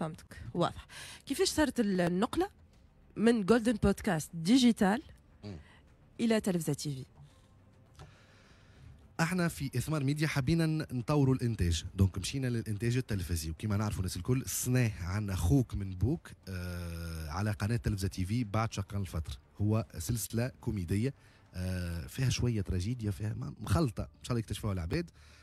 فهمتك واضح كيفاش صارت النقله من جولدن بودكاست ديجيتال الى تلفزه تي في احنا في اثمار ميديا حبينا نطوروا الانتاج دونك مشينا للانتاج التلفزي وكما نعرفوا الناس الكل صنع عن اخوك من بوك آه على قناه تلفزه تي في بعد شقان الفتر هو سلسله كوميديه آه فيها شويه تراجيديا فيها مخلطه ان شاء الله يكتشفوها العباد آه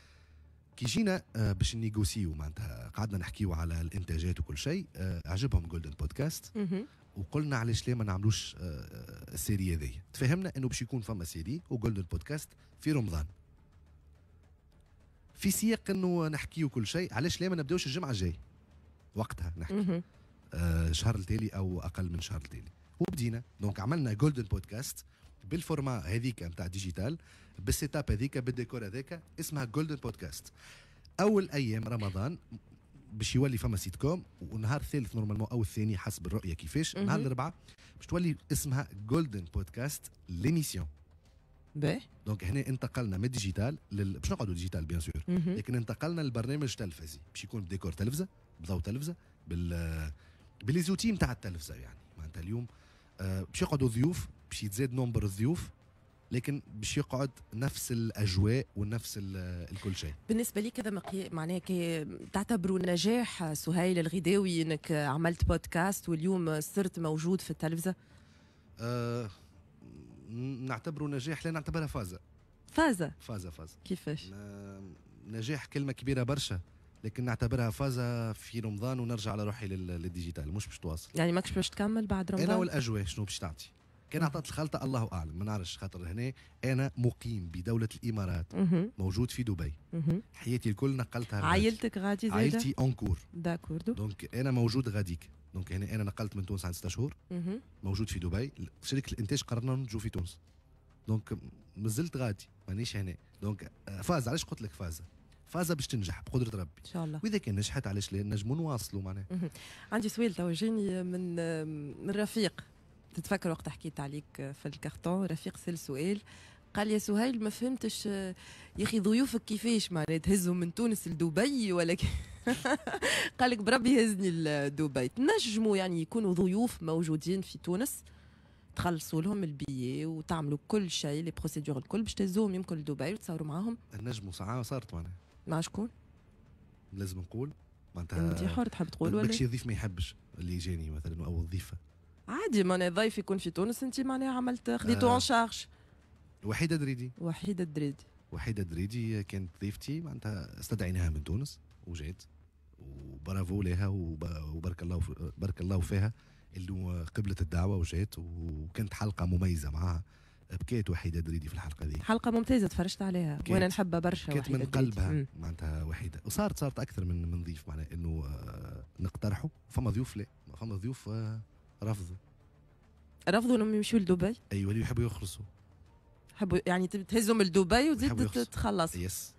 كي جينا آه، باش نيغوسيو معناتها قعدنا نحكيو على الانتاجات وكل شيء آه، عجبهم جولدن بودكاست وقلنا علاش ليه ما نعملوش آه، السيري هذه تفهمنا انه باش يكون فما سيري وجولدن بودكاست في رمضان في سياق انه نحكيو كل شيء علاش ليه ما نبداوش الجمعه الجاي وقتها نحكي آه شهر التالي او اقل من شهر التالي وبدينا دونك عملنا جولدن بودكاست بالفورما هذيك نتاع ديجيتال بالسيت اب هذيك بالديكور هذاك اسمها جولدن بودكاست اول ايام رمضان باش يولي فما سيت كوم ونهار الثالث نورمالمون او الثاني حسب الرؤيه كيفاش نهار الاربعاء باش تولي اسمها جولدن بودكاست ليميسيون باهي دونك هنا انتقلنا من ديجيتال لل... باش نقعدوا ديجيتال بيان سور لكن انتقلنا للبرنامج تلفزي باش يكون بديكور تلفزه بضوء تلفزه بال بالليزوتي نتاع التلفزه يعني معناتها اليوم آه، باش يقعدوا ضيوف باش يتزاد نمبر الضيوف لكن باش يقعد نفس الاجواء ونفس الكل شيء بالنسبه لك هذا مقي... كي تعتبروا نجاح سهيل الغداوي انك عملت بودكاست واليوم صرت موجود في التلفزه أه... نعتبره نجاح لا نعتبرها فازه فازه فازه فازه كيفاش أه، نجاح كلمه كبيره برشا لكن نعتبرها فازه في رمضان ونرجع على روحي للديجيتال مش باش تواصل يعني ماكش باش تكمل بعد رمضان انا والاجواء شنو باش تعطي كان عطات الخلطه الله اعلم ما نعرفش خاطر هنا انا مقيم بدوله الامارات موجود في دبي حياتي الكل نقلتها عائلتك غادي زيادة؟ عائلتي أنكور داكور دونك انا موجود غاديك دونك هنا انا نقلت من تونس عن ستة شهور موجود في دبي شركه الانتاج قررنا نجو في تونس دونك مازلت غادي مانيش هنا دونك آه، فاز علاش قلت لك فازه فازه باش تنجح بقدره ربي ان شاء الله واذا كان نجحت علاش لا نجموا نواصلوا معناها عندي سؤال توا جاني من آه، من رفيق تتفكر وقت حكيت عليك آه، في الكارتون رفيق سال سؤال قال يا سهيل ما فهمتش آه، يا اخي ضيوفك كيفاش معناها تهزهم من تونس لدبي ولا قال لك بربي هزني لدبي تنجموا يعني يكونوا ضيوف موجودين في تونس تخلصوا لهم البيي وتعملوا كل شيء لي بروسيدور الكل باش تهزوهم يمكن لدبي وتصوروا معاهم نجموا ساعه صارت معناها مع شكون؟ لازم نقول معناتها انت حر تحب تقول ولا؟ ماكش ضيف ما يحبش اللي جاني مثلا او الضيفه عادي معناها ضيف يكون في تونس انت معناها عملت خديته اون شارج وحيده دريدي وحيده دريدي وحيده دريدي كانت ضيفتي معناتها استدعيناها من تونس وجات وبرافو لها وبارك الله بارك الله فيها اللي قبلت الدعوه وجات وكانت حلقه مميزه معاها بكيت وحيده دريدي في الحلقه دي حلقه ممتازه تفرجت عليها وانا نحبها برشا بكيت من قلبها معناتها وحيده وصارت صارت اكثر من من ضيف معناها انه آه، نقترحه فما ضيوف لا فما ضيوف آه، رفضوا رفضوا انهم يمشوا لدبي ايوه اللي يحبوا يخلصوا يحبوا يعني تهزهم لدبي وتزيد تتخلص يس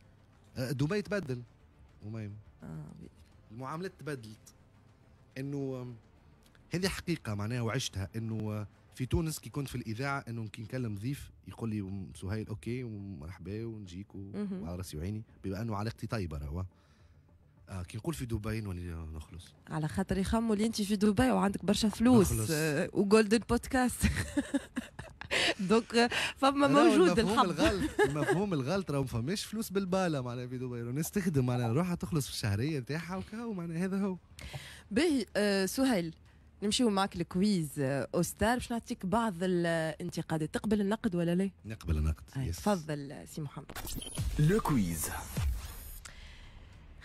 أه، دبي تبدل المهم آه. المعاملات تبدلت انه هذه حقيقه معناها وعشتها انه آه، في تونس كي كنت في الاذاعه انه كي نكلم ضيف يقول لي سهيل اوكي ومرحبا ونجيك وعلى راسي وعيني بما انه علاقتي طيبه راهو كي نقول في دبي نولي نخلص على خاطر يخموا اللي انت في دبي وعندك برشا فلوس وجولدن بودكاست دونك فما موجود مفهوم الغلط مفهوم الغلط راهو فماش فلوس بالباله معناها في دبي الناس تخدم معناها روحها تخلص في الشهريه نتاعها وكاو معناها هذا هو باهي آه، سهيل نمشيو معك الكويز اوستار آه، باش نعطيك بعض الانتقادات تقبل النقد ولا لا؟ نقبل النقد آه، تفضل سي محمد لو كويز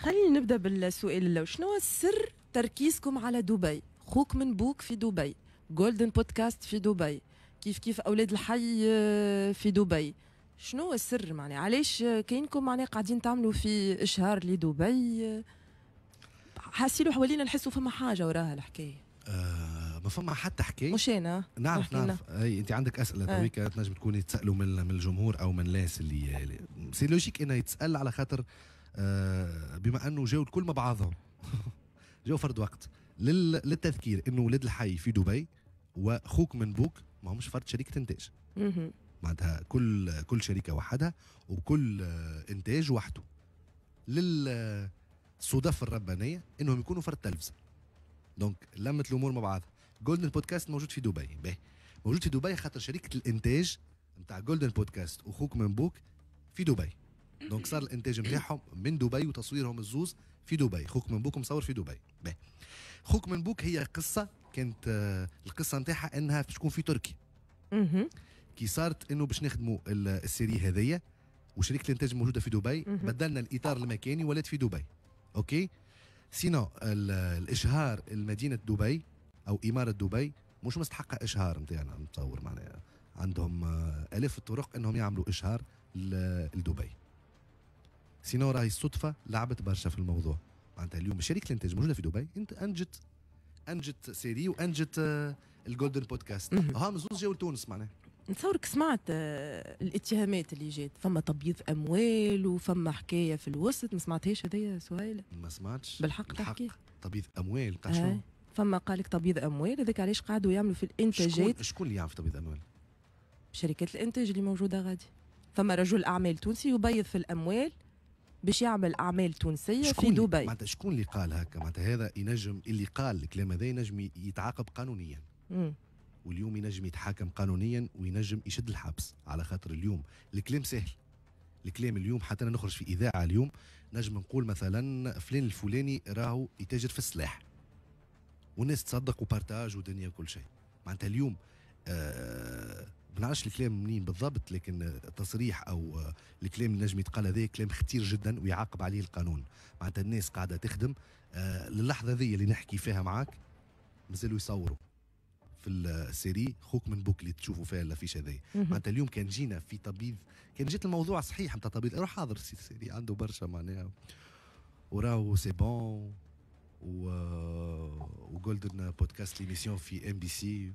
خلينا نبدا بالسؤال الاول شنو السر تركيزكم على دبي خوك من بوك في دبي جولدن بودكاست في دبي كيف كيف اولاد الحي آه، في دبي شنو السر معناها علاش آه، كاينكم معناها قاعدين تعملوا في اشهار لدبي آه، حاسين حوالينا نحسوا فما حاجه وراها الحكايه آه ما فما حتى حكايه مش انا نعرف نعرف اي انت عندك اسئله آه. تويكا تنجم تكوني تسالوا من من الجمهور او من الناس اللي سي لوجيك انه يتسال على خاطر آه، بما انه جاوا الكل مع بعضهم جاوا فرد وقت للتذكير انه ولاد الحي في دبي واخوك من بوك ما همش فرد شركه انتاج معناتها كل كل شركه وحدها وكل آه، انتاج وحده للصدف الربانيه انهم يكونوا فرد تلفزه دونك لمت الامور مع بعضها جولدن بودكاست موجود في دبي به موجود في دبي خاطر شركه الانتاج نتاع جولدن بودكاست واخوك من بوك في دبي دونك صار الانتاج نتاعهم من دبي وتصويرهم الزوز في دبي خوك من بوك مصور في دبي باهي خوك من بوك هي قصه كانت آه، القصه نتاعها انها باش تكون في تركيا كي صارت انه باش نخدموا السيري هذيا وشركه الانتاج موجوده في دبي بدلنا الاطار المكاني ولات في دبي اوكي سينو الاشهار المدينه دبي او اماره دبي مش مستحقه اشهار نتاعنا نتصور معناها عندهم آه، الف الطرق انهم يعملوا اشهار لدبي سينو راهي الصدفه لعبت برشا في الموضوع معناتها اليوم شركه الانتاج موجوده في دبي انت انجت انجت سيري وانجت الجولدن بودكاست هام زوز جاو لتونس معناها نتصورك سمعت آه، الاتهامات اللي جات فما تبييض اموال وفما حكايه في الوسط ما سمعتهاش هذيا سهيله ما سمعتش بالحق تحكي تبييض اموال تاع آه. شنو فما قالك تبييض اموال هذاك علاش قعدوا يعملوا في الانتاجات شكون, شكون اللي يعرف تبييض اموال شركات الانتاج اللي موجوده غادي فما رجل اعمال تونسي يبيض في الاموال باش يعمل اعمال تونسيه في دبي معناتها شكون اللي قال هكا معناتها هذا ينجم اللي قال الكلام هذا ينجم يتعاقب قانونيا مم. واليوم ينجم يتحاكم قانونيا وينجم يشد الحبس على خاطر اليوم الكلام سهل الكلام اليوم حتى انا نخرج في اذاعه اليوم نجم نقول مثلا فلان الفلاني راهو يتاجر في السلاح والناس تصدق وبارتاج ودنيا كل شيء معناتها اليوم آه ما نعرفش الكلام منين بالضبط لكن التصريح او الكلام اللي نجم يتقال هذا كلام خطير جدا ويعاقب عليه القانون معناتها الناس قاعده تخدم آه، للحظه ذي اللي نحكي فيها معاك مازالوا يصوروا في السيري خوك من بوك اللي تشوفوا فيها الافيش هذايا معناتها اليوم كان جينا في طبيب كان جيت الموضوع صحيح نتاع طبيب روح حاضر سي سيري عنده برشا معناها وراهو سي بون و وجولدن بودكاست ليميسيون في ام بي سي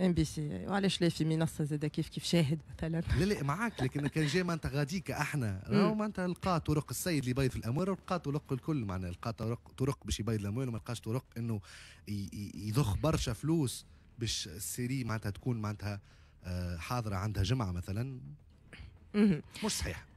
ام بي سي وعلاش لا في منصه زاده كيف كيف شاهد مثلا لا لا معاك لكن كان جاي معناتها غاديك احنا راهو معناتها لقى طرق السيد اللي يبيض في الاموال ولقى طرق الكل معناها لقى طرق طرق باش يبيض الاموال وما لقاش طرق انه يضخ برشا فلوس باش السيري معناتها تكون معناتها آه، حاضره عندها جمعه مثلا مش صحيح